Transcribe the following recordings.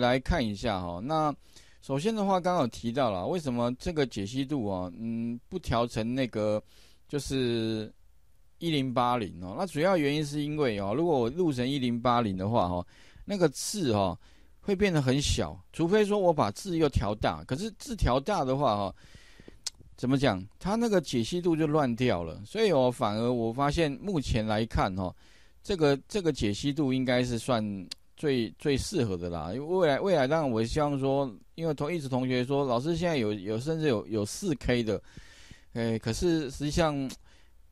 来看一下哈，那首先的话，刚好提到了为什么这个解析度啊，嗯，不调成那个就是一零八零哦。那主要原因是因为哦，如果我录成一零八零的话哈，那个字哈会变得很小，除非说我把字又调大，可是字调大的话哈，怎么讲，它那个解析度就乱掉了。所以哦，反而我发现目前来看哈，这个这个解析度应该是算。最最适合的啦，因为未来未来，当然我希望说，因为同一直同学说，老师现在有有甚至有有四 K 的，诶，可是实际上，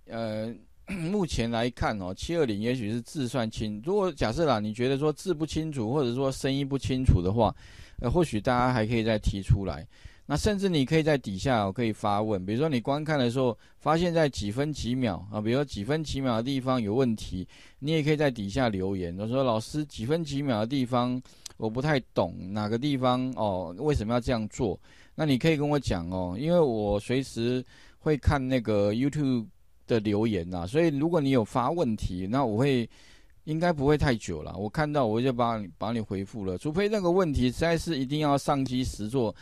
呃，目前来看哦，七二零也许是字算清，如果假设啦，你觉得说字不清楚，或者说声音不清楚的话，呃，或许大家还可以再提出来。那甚至你可以在底下我可以发问，比如说你观看的时候，发现在几分几秒啊，比如说几分几秒的地方有问题，你也可以在底下留言，说老师几分几秒的地方我不太懂哪个地方哦，为什么要这样做？那你可以跟我讲哦，因为我随时会看那个 YouTube 的留言呐，所以如果你有发问题，那我会应该不会太久了，我看到我就把把你回复了，除非那个问题实在是一定要上机实做。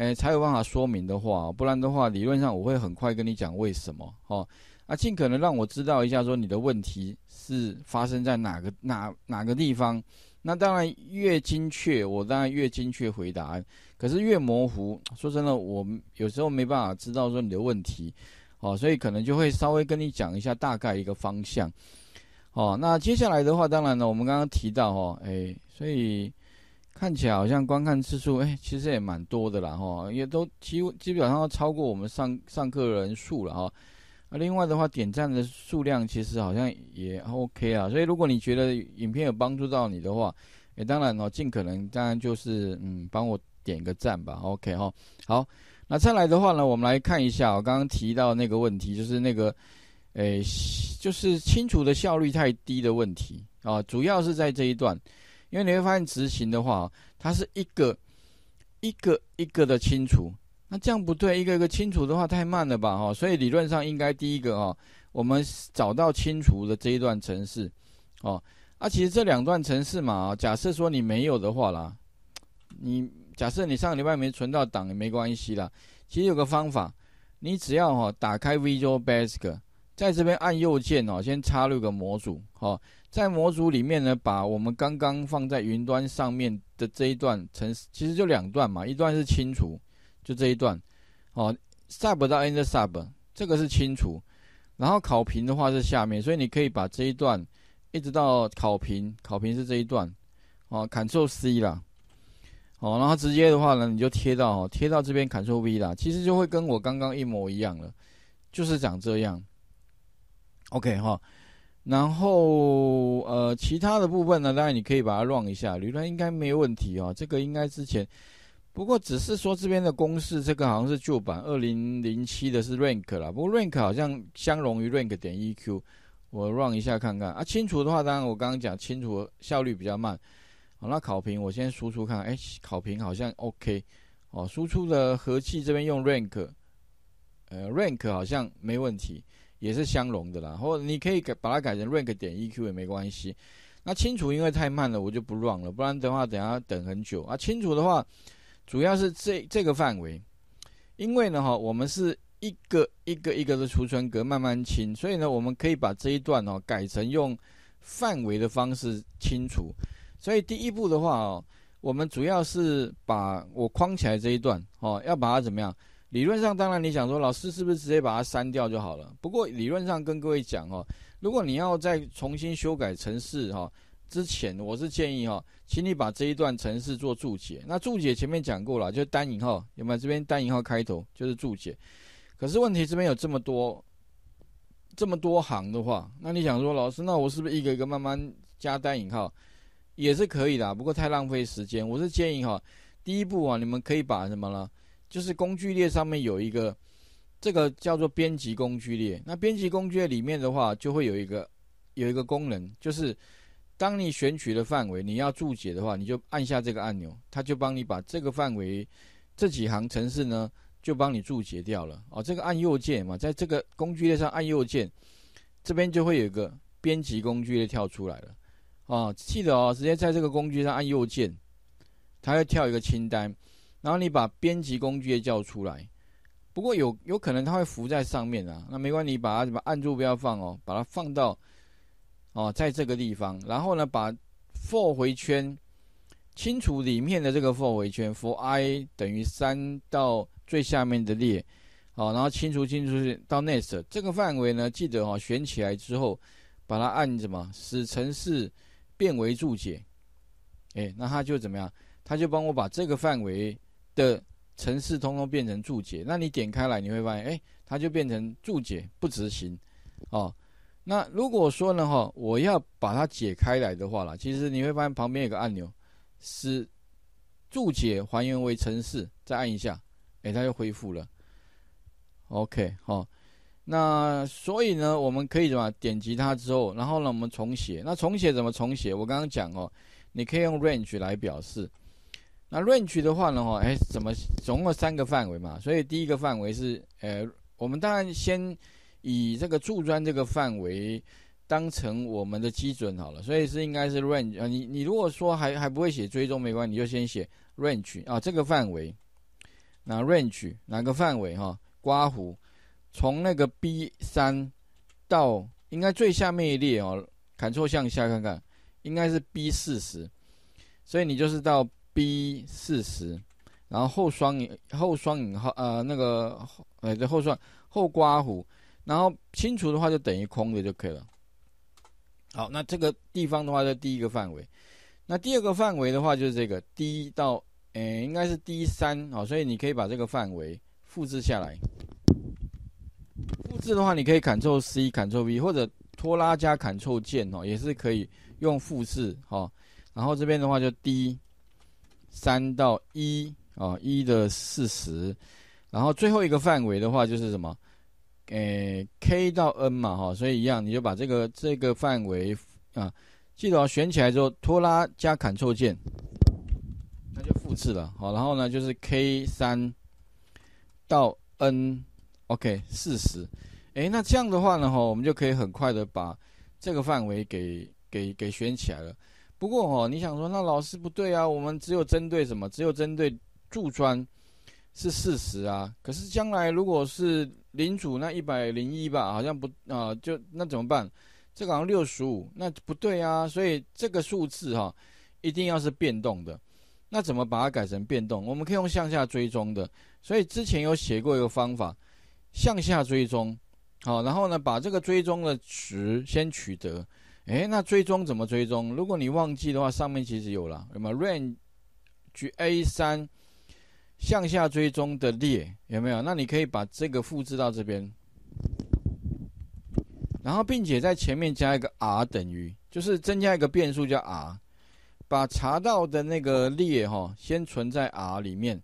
诶，才有办法说明的话，不然的话，理论上我会很快跟你讲为什么。哈，啊，尽可能让我知道一下，说你的问题是发生在哪个哪哪个地方。那当然越精确，我当然越精确回答。可是越模糊，说真的，我有时候没办法知道说你的问题。哦，所以可能就会稍微跟你讲一下大概一个方向。哦，那接下来的话，当然呢，我们刚刚提到哈，诶，所以。看起来好像观看次数，哎，其实也蛮多的啦，哈，也都几乎基本上都超过我们上上课人数了，哈。啊，另外的话，点赞的数量其实好像也 OK 啊。所以如果你觉得影片有帮助到你的话，哎，当然哦，尽可能，当然就是嗯，帮我点个赞吧，OK 哈。好，那再来的话呢，我们来看一下我刚刚提到那个问题，就是那个，哎，就是清除的效率太低的问题啊，主要是在这一段。因为你会发现执行的话，它是一个一个一个的清除，那这样不对，一个一个清除的话太慢了吧，哈，所以理论上应该第一个啊，我们找到清除的这一段程式，哦，啊，其实这两段程式嘛，假设说你没有的话啦，你假设你上个礼拜没存到档也没关系啦，其实有个方法，你只要哈打开 Visual Basic。在这边按右键哦，先插入个模组哦。在模组里面呢，把我们刚刚放在云端上面的这一段，其实就两段嘛，一段是清除，就这一段哦。Sub 到 End Sub，这个是清除。然后考评的话是下面，所以你可以把这一段一直到考评，考评是这一段哦。Ctrl C 啦，哦，然后直接的话呢，你就贴到哦，贴到这边 Ctrl V 啦，其实就会跟我刚刚一模一样了，就是长这样。OK 哈，然后呃，其他的部分呢，当然你可以把它 run 一下理论应该没问题哦。这个应该之前，不过只是说这边的公式，这个好像是旧版，二零零七的是 rank 啦，不过 rank 好像相容于 rank 点 eq，我 run 一下看看。啊，清除的话，当然我刚刚讲清除效率比较慢。好，那考评，我先输出看，哎，考评好像 OK 哦。输出的和气这边用 rank，呃，rank 好像没问题。也是相容的啦，或你可以改把它改成 rank 点 eq 也没关系。那清除因为太慢了，我就不 run 了，不然的话等下等很久。啊，清除的话主要是这这个范围，因为呢哈，我们是一个一个一个的储存格慢慢清，所以呢我们可以把这一段哦改成用范围的方式清除。所以第一步的话哦，我们主要是把我框起来这一段哦，要把它怎么样？理论上，当然你想说，老师是不是直接把它删掉就好了？不过理论上跟各位讲哦，如果你要再重新修改程式哈，之前我是建议哈，请你把这一段程式做注解。那注解前面讲过了，就单引号，有没有？这边单引号开头就是注解。可是问题这边有这么多、这么多行的话，那你想说，老师，那我是不是一个一个慢慢加单引号，也是可以的。不过太浪费时间，我是建议哈，第一步啊，你们可以把什么呢？就是工具列上面有一个，这个叫做编辑工具列。那编辑工具列里面的话，就会有一个有一个功能，就是当你选取的范围，你要注解的话，你就按下这个按钮，它就帮你把这个范围这几行程式呢，就帮你注解掉了。哦，这个按右键嘛，在这个工具列上按右键，这边就会有一个编辑工具列跳出来了。哦，记得哦，直接在这个工具上按右键，它会跳一个清单。然后你把编辑工具也叫出来，不过有有可能它会浮在上面啊，那没关系，把它么按住不要放哦，把它放到哦在这个地方，然后呢把 for 回圈清除里面的这个 for 回圈，for i 等于三到最下面的列，好，然后清除清除到 next 这个范围呢，记得哦选起来之后，把它按什么使程式变为注解，哎，那它就怎么样？它就帮我把这个范围。的程式通通变成注解，那你点开来你会发现，哎，它就变成注解不执行，哦。那如果说呢哈，我要把它解开来的话啦，其实你会发现旁边有个按钮，是注解还原为程式，再按一下，哎，它就恢复了。OK，好。那所以呢，我们可以什么点击它之后，然后呢，我们重写。那重写怎么重写？我刚刚讲哦，你可以用 range 来表示。那 range 的话呢？哈，哎，怎么总共三个范围嘛？所以第一个范围是，呃，我们当然先以这个柱砖这个范围当成我们的基准好了。所以是应该是 range 啊。你你如果说还还不会写追踪，没关系，你就先写 range 啊，这个范围。那 range 哪个范围哈？刮胡，从那个 B 三到应该最下面一列哦，砍错向下看看，应该是 B 四十，所以你就是到。B 四十，然后后双引后双引号呃那个呃对后双后刮弧，然后清除的话就等于空的就可以了。好，那这个地方的话就第一个范围，那第二个范围的话就是这个 D 到哎应该是 D 三哦，所以你可以把这个范围复制下来。复制的话你可以 c t r l C c t r l V 或者拖拉加 c t r l 键哦，也是可以用复制哈。然后这边的话就 D。三到一啊，一的四十，然后最后一个范围的话就是什么？诶，k 到 n 嘛，哈，所以一样，你就把这个这个范围啊，记得选起来之后拖拉加砍 l 键，那就复制了，好，然后呢就是 k 三到 n，OK 四十，哎，那这样的话呢，哈，我们就可以很快的把这个范围给给给选起来了。不过哦，你想说那老师不对啊？我们只有针对什么？只有针对柱砖是事实啊。可是将来如果是领主那一百零一吧，好像不啊，就那怎么办？这个好像六十五，那不对啊。所以这个数字哈，一定要是变动的。那怎么把它改成变动？我们可以用向下追踪的。所以之前有写过一个方法，向下追踪。好，然后呢，把这个追踪的值先取得。哎，那追踪怎么追踪？如果你忘记的话，上面其实有了，有有 r a n g e a 三向下追踪的列有没有？那你可以把这个复制到这边，然后并且在前面加一个 R 等于，就是增加一个变数叫 R，把查到的那个列哈先存在 R 里面，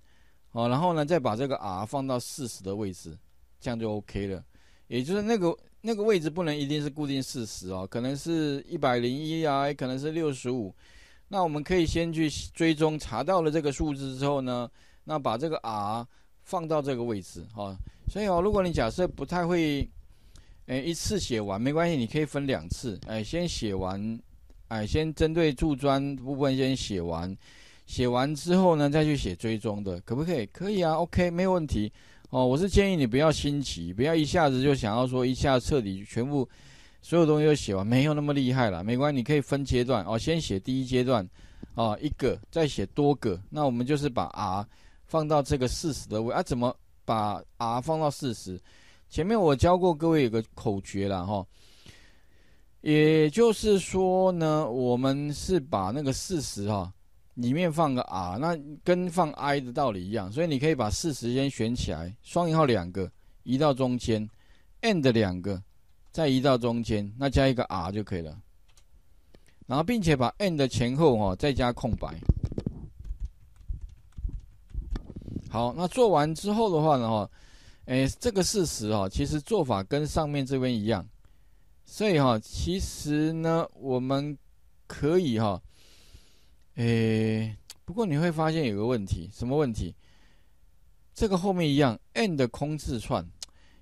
哦，然后呢再把这个 R 放到四十的位置，这样就 OK 了，也就是那个。那个位置不能一定是固定四十哦，可能是一百零一啊，也可能是六十五。那我们可以先去追踪查到了这个数字之后呢，那把这个 R 放到这个位置哈。所以哦，如果你假设不太会，哎，一次写完没关系，你可以分两次，哎，先写完，哎，先针对柱砖部分先写完，写完之后呢再去写追踪的，可不可以？可以啊，OK，没有问题。哦，我是建议你不要新奇，不要一下子就想要说一下彻底全部所有东西都写完，没有那么厉害了。没关系，你可以分阶段哦，先写第一阶段，啊，一个，再写多个。那我们就是把 R 放到这个四十的位啊，怎么把 R 放到四十？前面我教过各位有个口诀了哈，也就是说呢，我们是把那个四十哈。里面放个 r，那跟放 i 的道理一样，所以你可以把事实先选起来，双引号两个移到中间 a n d 两个再移到中间，那加一个 r 就可以了。然后，并且把 a n d 前后哈再加空白。好，那做完之后的话呢，哈，哎，这个事实哈，其实做法跟上面这边一样，所以哈，其实呢，我们可以哈。诶，不过你会发现有个问题，什么问题？这个后面一样，and 空字串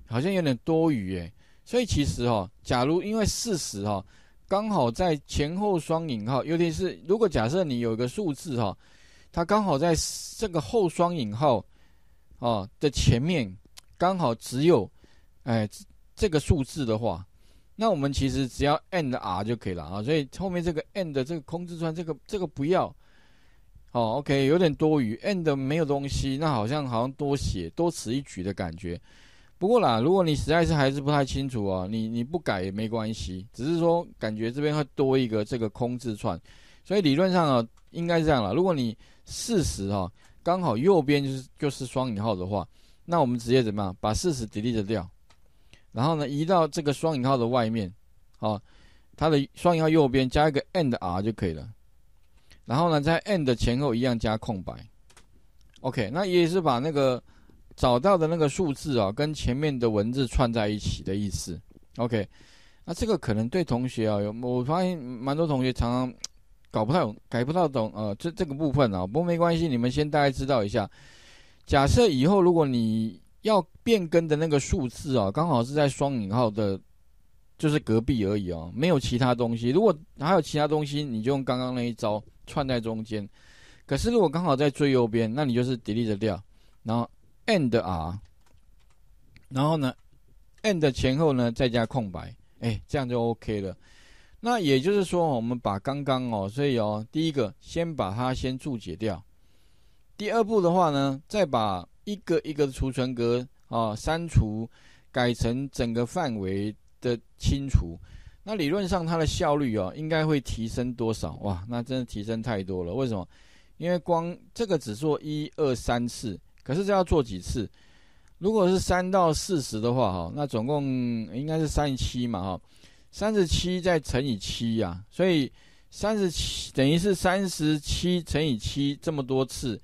好像有点多余诶。所以其实哈，假如因为事实哈，刚好在前后双引号，尤其是如果假设你有一个数字哈，它刚好在这个后双引号哦的前面，刚好只有哎这个数字的话。那我们其实只要 end r 就可以了啊，所以后面这个 end 这个空字串这个这个不要哦。OK，有点多余，end 没有东西，那好像好像多写多此一举的感觉。不过啦，如果你实在是还是不太清楚哦，你你不改也没关系，只是说感觉这边会多一个这个空字串，所以理论上呢应该是这样了。如果你四十哈刚好右边就是就是双引号的话，那我们直接怎么样把四十 delete 掉。然后呢，移到这个双引号的外面，哦，它的双引号右边加一个 end r 就可以了。然后呢，在 end 前后一样加空白。OK，那也是把那个找到的那个数字啊，跟前面的文字串在一起的意思。OK，那这个可能对同学啊，有我发现蛮多同学常常搞不太懂，改不到懂啊，这这个部分啊。不过没关系，你们先大概知道一下。假设以后如果你要变更的那个数字啊，刚好是在双引号的，就是隔壁而已哦，没有其他东西。如果还有其他东西，你就用刚刚那一招串在中间。可是如果刚好在最右边，那你就是 delete 掉，然后 and 啊，然后呢，and 前后呢再加空白，哎，这样就 OK 了。那也就是说，我们把刚刚哦，所以哦，第一个先把它先注解掉，第二步的话呢，再把。一个一个的储存格啊，删除改成整个范围的清除，那理论上它的效率哦，应该会提升多少哇？那真的提升太多了。为什么？因为光这个只做一二三次，可是这要做几次？如果是三到四十的话，哈，那总共应该是三十七嘛，哈，三十七再乘以七呀，所以三十七等于是三十七乘以七这么多次。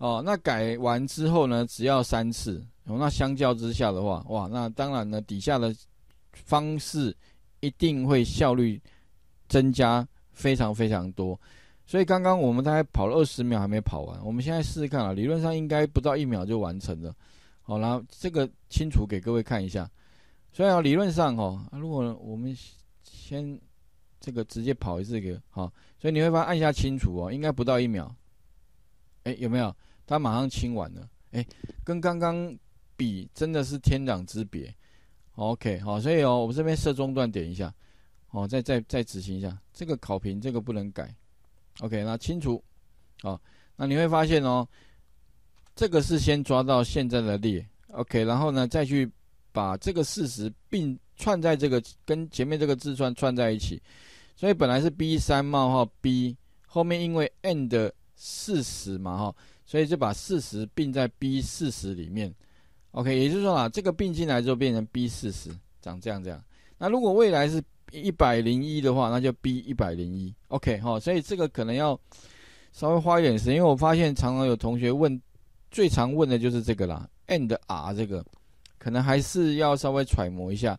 哦，那改完之后呢，只要三次。哦，那相较之下的话，哇，那当然呢，底下的方式一定会效率增加非常非常多。所以刚刚我们大概跑了二十秒还没跑完，我们现在试试看啊，理论上应该不到一秒就完成了。好，然后这个清除给各位看一下。所以啊，理论上哦，如果我们先这个直接跑一次个，好，所以你会发现按下清除哦，应该不到一秒。哎，有没有？它马上清完了，哎，跟刚刚比真的是天壤之别。OK，好，所以哦，我们这边设中断点一下，哦，再再再执行一下这个考评，这个不能改。OK，那清除，好，那你会发现哦，这个是先抓到现在的列，OK，然后呢再去把这个事实并串在这个跟前面这个字串串在一起，所以本来是 B 三冒号 B，后面因为 N 的事实嘛，哈。所以就把四十并在 B 四十里面，OK，也就是说啦，这个并进来之后变成 B 四十，长这样这样。那如果未来是一百零一的话，那就 B 一百零一，OK 哈。所以这个可能要稍微花一点时间，因为我发现常常有同学问，最常问的就是这个啦，N a d R 这个，可能还是要稍微揣摩一下。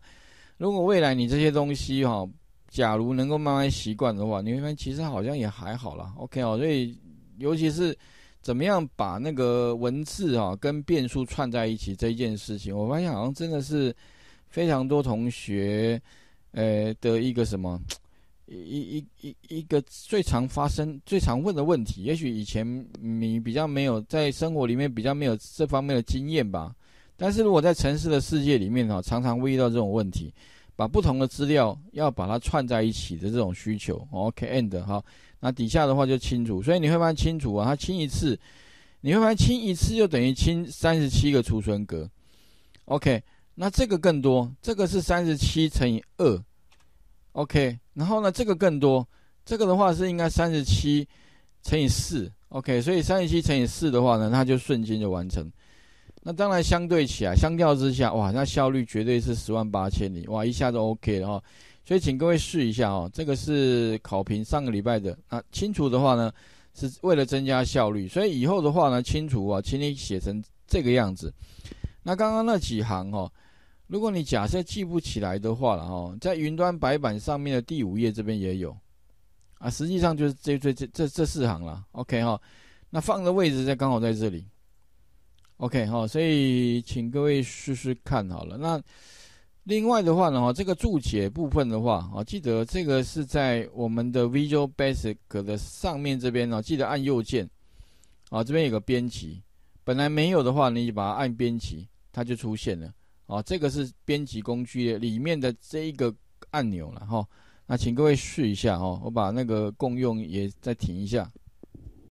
如果未来你这些东西哈，假如能够慢慢习惯的话，你会发现其实好像也还好啦。o k 哦。所以尤其是。怎么样把那个文字啊跟变数串在一起这一件事情，我发现好像真的是非常多同学，呃的一个什么一一一一个最常发生、最常问的问题。也许以前你比较没有在生活里面比较没有这方面的经验吧，但是如果在城市的世界里面哈，常常会遇到这种问题，把不同的资料要把它串在一起的这种需求。OK，end 哈。那底下的话就清除，所以你会发现清除啊，它清一次，你会发现清一次就等于清三十七个储存格，OK，那这个更多，这个是三十七乘以二，OK，然后呢这个更多，这个的话是应该三十七乘以四，OK，所以三十七乘以四的话呢，它就瞬间就完成。那当然相对起来，相较之下，哇，那效率绝对是十万八千里，哇，一下子 OK 了哈。所以请各位试一下哦，这个是考评上个礼拜的。那清除的话呢，是为了增加效率，所以以后的话呢，清除啊，请你写成这个样子。那刚刚那几行哦，如果你假设记不起来的话了哈，在云端白板上面的第五页这边也有啊，实际上就是这这这这这四行了。OK 哈，那放的位置在刚好在这里。OK 哈，所以请各位试试看好了那。另外的话呢，这个注解部分的话，啊，记得这个是在我们的 Visual Basic 的上面这边呢，记得按右键，啊，这边有个编辑，本来没有的话，你就把它按编辑，它就出现了，啊，这个是编辑工具里面的这一个按钮了，哈，那请各位试一下，哈，我把那个共用也再停一下。